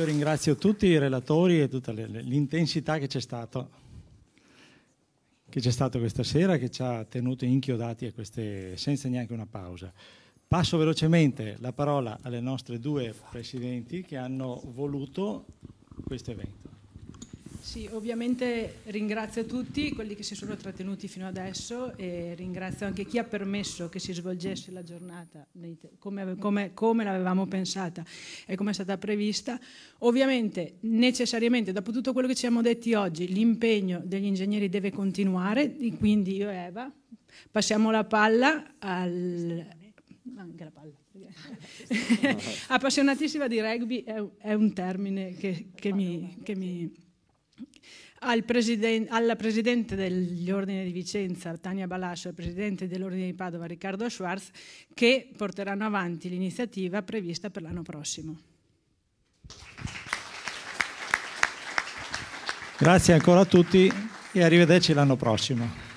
Io ringrazio tutti i relatori e tutta l'intensità che c'è stata questa sera, che ci ha tenuto inchiodati a queste, senza neanche una pausa. Passo velocemente la parola alle nostre due presidenti che hanno voluto questo evento. Sì, ovviamente ringrazio tutti quelli che si sono trattenuti fino adesso e ringrazio anche chi ha permesso che si svolgesse la giornata come, come, come l'avevamo pensata e come è stata prevista. Ovviamente, necessariamente, dopo tutto quello che ci siamo detti oggi, l'impegno degli ingegneri deve continuare, quindi io e Eva passiamo la palla al... anche la palla. Appassionatissima di rugby è, un termine che, che mi... Che mi al presiden alla Presidente dell'Ordine di Vicenza, Tania Balascio, al Presidente dell'Ordine di Padova, Riccardo Schwarz, che porteranno avanti l'iniziativa prevista per l'anno prossimo. Grazie ancora a tutti e arrivederci l'anno prossimo.